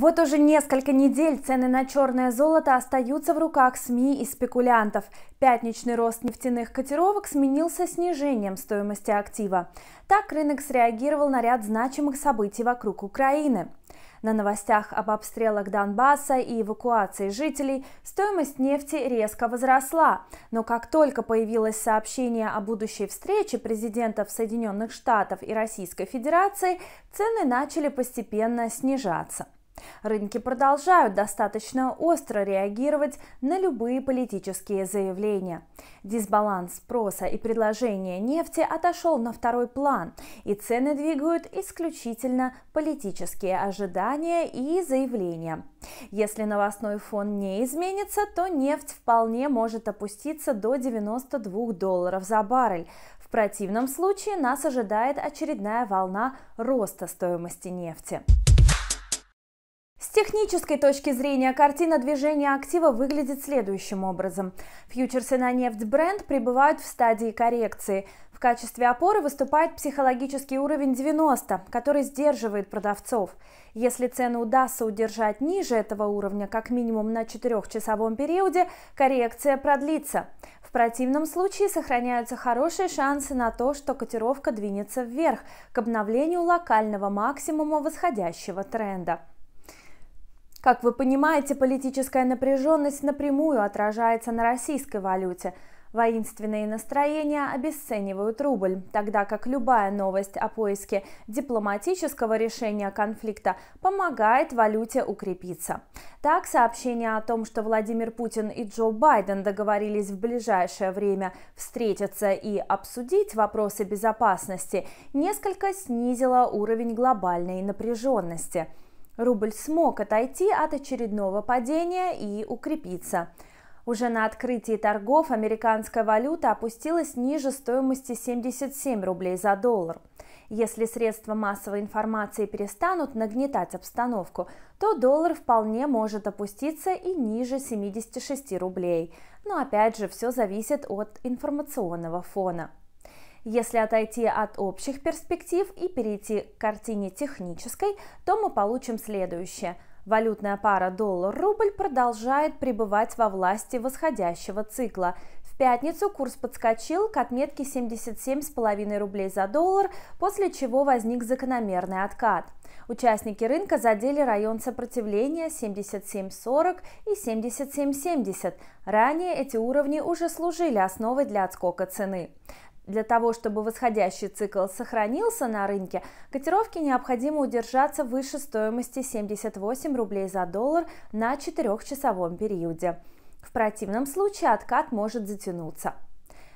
Вот уже несколько недель цены на черное золото остаются в руках СМИ и спекулянтов. Пятничный рост нефтяных котировок сменился снижением стоимости актива. Так рынок среагировал на ряд значимых событий вокруг Украины. На новостях об обстрелах Донбасса и эвакуации жителей стоимость нефти резко возросла. Но как только появилось сообщение о будущей встрече президентов Соединенных Штатов и Российской Федерации, цены начали постепенно снижаться. Рынки продолжают достаточно остро реагировать на любые политические заявления. Дисбаланс спроса и предложения нефти отошел на второй план, и цены двигают исключительно политические ожидания и заявления. Если новостной фон не изменится, то нефть вполне может опуститься до 92 долларов за баррель. В противном случае нас ожидает очередная волна роста стоимости нефти. С технической точки зрения картина движения актива выглядит следующим образом. Фьючерсы на нефть бренд пребывают в стадии коррекции. В качестве опоры выступает психологический уровень 90, который сдерживает продавцов. Если цены удастся удержать ниже этого уровня как минимум на 4-часовом периоде, коррекция продлится. В противном случае сохраняются хорошие шансы на то, что котировка двинется вверх к обновлению локального максимума восходящего тренда. Как вы понимаете, политическая напряженность напрямую отражается на российской валюте. Воинственные настроения обесценивают рубль, тогда как любая новость о поиске дипломатического решения конфликта помогает валюте укрепиться. Так, сообщение о том, что Владимир Путин и Джо Байден договорились в ближайшее время встретиться и обсудить вопросы безопасности, несколько снизило уровень глобальной напряженности – Рубль смог отойти от очередного падения и укрепиться. Уже на открытии торгов американская валюта опустилась ниже стоимости 77 рублей за доллар. Если средства массовой информации перестанут нагнетать обстановку, то доллар вполне может опуститься и ниже 76 рублей. Но опять же, все зависит от информационного фона. Если отойти от общих перспектив и перейти к картине технической, то мы получим следующее. Валютная пара доллар-рубль продолжает пребывать во власти восходящего цикла. В пятницу курс подскочил к отметке 77,5 рублей за доллар, после чего возник закономерный откат. Участники рынка задели район сопротивления 77.40 и 77.70. Ранее эти уровни уже служили основой для отскока цены. Для того, чтобы восходящий цикл сохранился на рынке, котировки необходимо удержаться выше стоимости 78 рублей за доллар на четырехчасовом периоде. В противном случае откат может затянуться.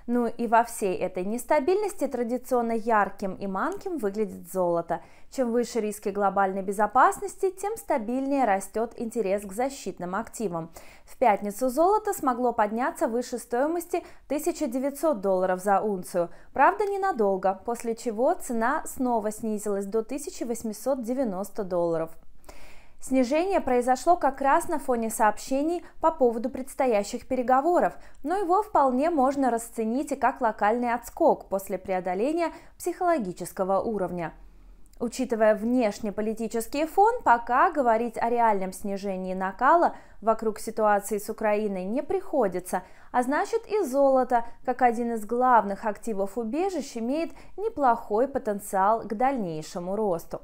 Ну и во всей этой нестабильности традиционно ярким и манким выглядит золото. Чем выше риски глобальной безопасности, тем стабильнее растет интерес к защитным активам. В пятницу золото смогло подняться выше стоимости 1900 долларов за унцию. Правда, ненадолго, после чего цена снова снизилась до 1890 долларов. Снижение произошло как раз на фоне сообщений по поводу предстоящих переговоров, но его вполне можно расценить и как локальный отскок после преодоления психологического уровня. Учитывая внешнеполитический фон, пока говорить о реальном снижении накала вокруг ситуации с Украиной не приходится, а значит и золото, как один из главных активов убежищ, имеет неплохой потенциал к дальнейшему росту.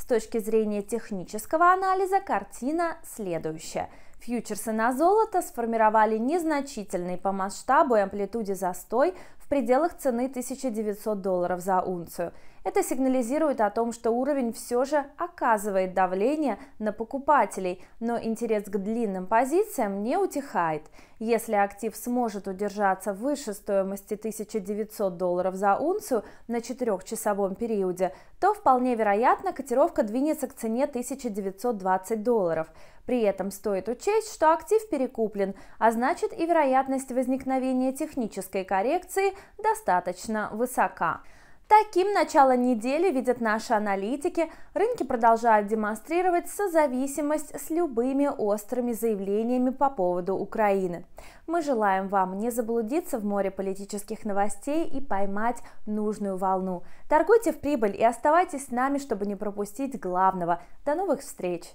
С точки зрения технического анализа картина следующая. Фьючерсы на золото сформировали незначительный по масштабу и амплитуде застой в пределах цены 1900 долларов за унцию. Это сигнализирует о том, что уровень все же оказывает давление на покупателей, но интерес к длинным позициям не утихает. Если актив сможет удержаться выше стоимости 1900 долларов за унцию на четырехчасовом периоде, то вполне вероятно котировка двинется к цене 1920 долларов. При этом стоит учесть, что актив перекуплен, а значит и вероятность возникновения технической коррекции достаточно высока. Таким начало недели видят наши аналитики. Рынки продолжают демонстрировать созависимость с любыми острыми заявлениями по поводу Украины. Мы желаем вам не заблудиться в море политических новостей и поймать нужную волну. Торгуйте в прибыль и оставайтесь с нами, чтобы не пропустить главного. До новых встреч!